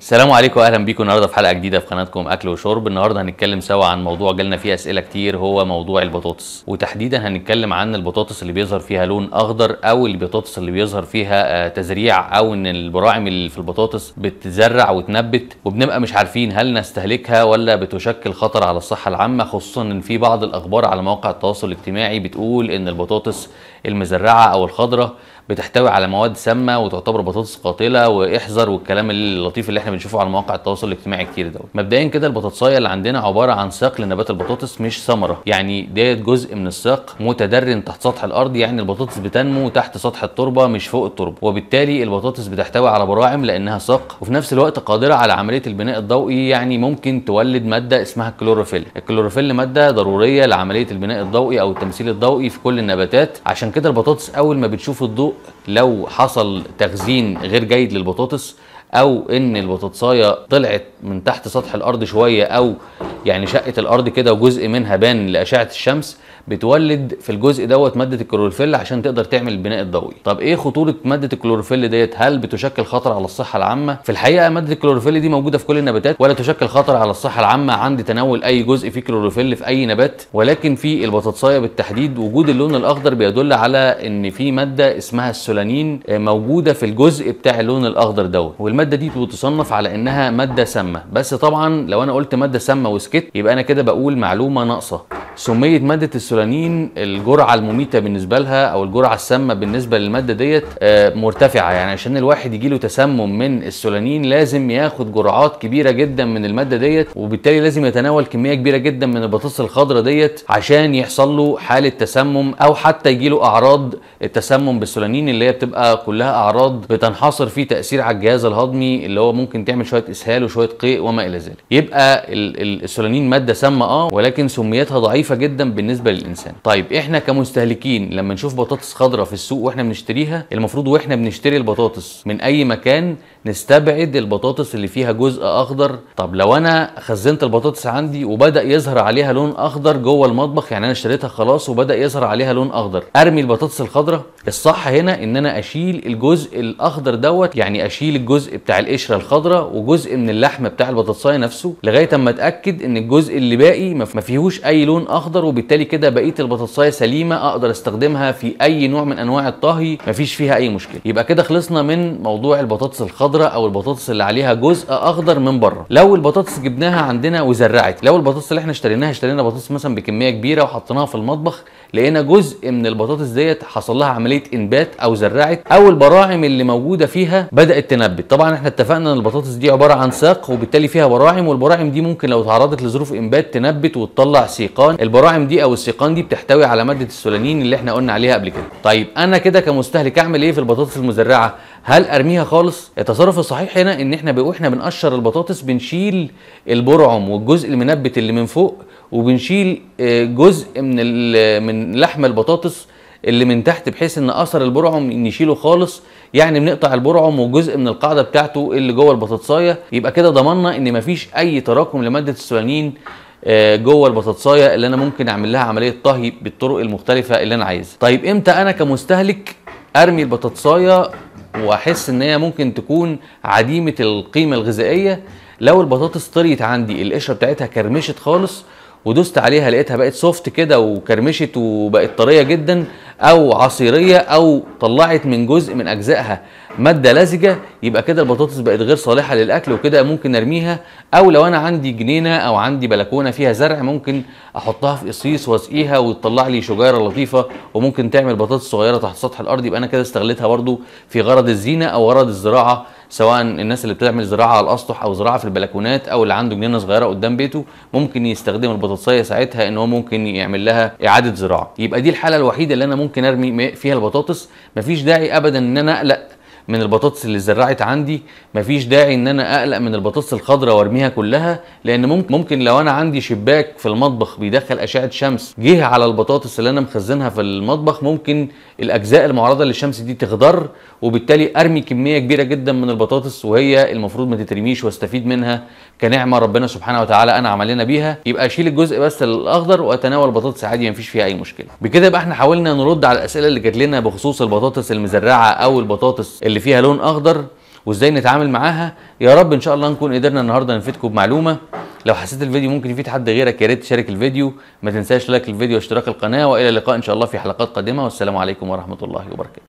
السلام عليكم واهلا بيكم النهارده في حلقه جديده في قناتكم اكل وشرب النهارده هنتكلم سوا عن موضوع جالنا فيه اسئله كتير هو موضوع البطاطس وتحديدا هنتكلم عن البطاطس اللي بيظهر فيها لون اخضر او البطاطس اللي بيظهر فيها آه، تزريع او ان البراعم اللي في البطاطس بتزرع وتنبت وبنبقى مش عارفين هل نستهلكها ولا بتشكل خطر على الصحه العامه خصوصا ان في بعض الاخبار على مواقع التواصل الاجتماعي بتقول ان البطاطس المزرعه او الخضره بتحتوي على مواد سامه وتعتبر بطاطس قاتله واحذر والكلام اللطيف اللي احنا بنشوفه على مواقع التواصل الاجتماعي كتير دوت مبدئيا كده البطاطسايه اللي عندنا عباره عن ساق لنبات البطاطس مش ثمره يعني ديت جزء من الساق متدرن تحت سطح الارض يعني البطاطس بتنمو تحت سطح التربه مش فوق التربه وبالتالي البطاطس بتحتوي على براعم لانها ساق وفي نفس الوقت قادره على عمليه البناء الضوئي يعني ممكن تولد ماده اسمها الكلوروفيل الكلوروفيل ماده ضروريه لعمليه البناء الضوئي او التمثيل الضوئي في كل النباتات عشان عشان كده البطاطس اول ما بتشوف الضوء لو حصل تخزين غير جيد للبطاطس او ان البطاطسايه طلعت من تحت سطح الارض شويه او يعني شقت الارض كده وجزء منها بان لاشعه الشمس بتولد في الجزء دوت ماده الكلوروفيل عشان تقدر تعمل البناء الضوئي طب ايه خطوره ماده الكلوروفيل ديت هل بتشكل خطر على الصحه العامه في الحقيقه ماده الكلوروفيل دي موجوده في كل النباتات ولا تشكل خطر على الصحه العامه عند تناول اي جزء فيه كلوروفيل في اي نبات ولكن في البطاطسايه بالتحديد وجود اللون الاخضر بيدل على ان في ماده اسمها السولانين آه، موجوده في الجزء بتاع اللون الاخضر دوت والماده دي بتصنف على انها ماده سامه بس طبعا لو انا قلت ماده سامه وسكت يبقى انا كده بقول معلومه ناقصه سميه ماده السولانين الفصلانيين الجرعه المميته بالنسبه لها او الجرعه السامه بالنسبه للماده ديت آه، مرتفعه يعني عشان الواحد يجيله تسمم من السولانين لازم ياخد جرعات كبيره جدا من الماده ديت وبالتالي لازم يتناول كميه كبيره جدا من البطاطس الخضراء ديت عشان يحصل له حاله تسمم او حتى يجيله اعراض التسمم بالسولانين اللي هي بتبقى كلها اعراض بتنحصر في تاثير على الجهاز الهضمي اللي هو ممكن تعمل شويه اسهال وشويه قيء وما الى ذلك يبقى السولانين ماده سامه اه ولكن سميتها ضعيفه جدا بالنسبه للإنسان الانسان طيب احنا كمستهلكين لما نشوف بطاطس خضراء في السوق واحنا بنشتريها المفروض واحنا بنشتري البطاطس من اي مكان نستبعد البطاطس اللي فيها جزء اخضر طب لو انا خزنت البطاطس عندي وبدا يظهر عليها لون اخضر جوه المطبخ يعني انا اشتريتها خلاص وبدا يظهر عليها لون اخضر ارمي البطاطس الخضراء الصح هنا ان انا اشيل الجزء الاخضر دوت يعني اشيل الجزء بتاع القشره الخضراء وجزء من اللحم بتاع البطاطسايه نفسه لغايه اما اتاكد ان الجزء اللي باقي ما فيهوش اي لون اخضر وبالتالي كده بقيه البطاطسايه سليمه اقدر استخدمها في اي نوع من انواع الطهي مفيش فيها اي مشكله يبقى كده خلصنا من موضوع البطاطس الخضراء الخضراء او البطاطس اللي عليها جزء اخضر من بره لو البطاطس جبناها عندنا وزرعت لو البطاطس اللي احنا اشتريناها اشترينا بطاطس مثلا بكميه كبيره وحطيناها في المطبخ لقينا جزء من البطاطس ديت حصل لها عمليه انبات او زرعت او البراعم اللي موجوده فيها بدات تنبت طبعا احنا اتفقنا ان البطاطس دي عباره عن ساق وبالتالي فيها براعم والبراعم دي ممكن لو تعرضت لظروف انبات تنبت وتطلع سيقان البراعم دي او السيقان دي بتحتوي على ماده السولانين اللي احنا قلنا عليها قبل كده طيب انا كده كمستهلك اعمل ايه في البطاطس المزرعه هل ارميها خالص التصرف الصحيح هنا ان احنا واحنا بنقشر البطاطس بنشيل البرعم والجزء المنبت اللي من فوق وبنشيل آه، جزء من من لحم البطاطس اللي من تحت بحيث ان اثر البرعم نشيله خالص يعني بنقطع البرعم وجزء من القاعده بتاعته اللي جوه البطاطسايه يبقى كده ضمننا ان مفيش اي تراكم لماده السولانين آه، جوه البطاطسايه اللي انا ممكن اعمل لها عمليه طهي بالطرق المختلفه اللي انا عايزها طيب امتى انا كمستهلك ارمي البطاطسايه واحس ان هي ممكن تكون عديمه القيمه الغذائيه لو البطاطس طريت عندي القشره بتاعتها كرمشت خالص ودوست عليها لقيتها بقت سوفت كده وكرمشت وبقت طريه جدا او عصيريه او طلعت من جزء من اجزائها ماده لزجه يبقى كده البطاطس بقت غير صالحه للاكل وكده ممكن ارميها او لو انا عندي جنينه او عندي بلكونه فيها زرع ممكن احطها في قصيص واسقيها وتطلع لي شجيره لطيفه وممكن تعمل بطاطس صغيره تحت سطح الارض يبقى انا كده استغلتها برده في غرض الزينه او غرض الزراعه سواء الناس اللي بتعمل زراعه على الاسطح او زراعه في البلكونات او اللي عنده جنينه صغيره قدام بيته ممكن يستخدم البطاطسيه ساعتها ان هو ممكن يعمل لها اعاده زراعه يبقى دي الحاله الوحيده اللي انا ممكن ارمي فيها البطاطس مفيش داعي ابدا ان انا اقلق من البطاطس اللي اتزرعت عندي مفيش داعي ان انا اقلق من البطاطس الخضراء وارميها كلها لان ممكن ممكن لو انا عندي شباك في المطبخ بيدخل اشعه شمس جه على البطاطس اللي انا مخزنها في المطبخ ممكن الاجزاء المعرضه للشمس دي تخضر وبالتالي ارمي كميه كبيره جدا من البطاطس وهي المفروض ما تترميش واستفيد منها كنعمه ربنا سبحانه وتعالى انعم علينا بيها يبقى اشيل الجزء بس الاخضر واتناول البطاطس عادي مفيش فيها اي مشكله بكده يبقى احنا حاولنا نرد على الاسئله اللي جات لنا بخصوص البطاطس المزرعه او البطاطس اللي اللي فيها لون اخضر وازاي نتعامل معاها يا رب ان شاء الله نكون قدرنا النهارده نفيدكم بمعلومه لو حسيت الفيديو ممكن يفيد حد غيرك يا ريت تشارك الفيديو ما تنساش لايك الفيديو واشتراك القناه والى اللقاء ان شاء الله في حلقات قادمه والسلام عليكم ورحمه الله وبركاته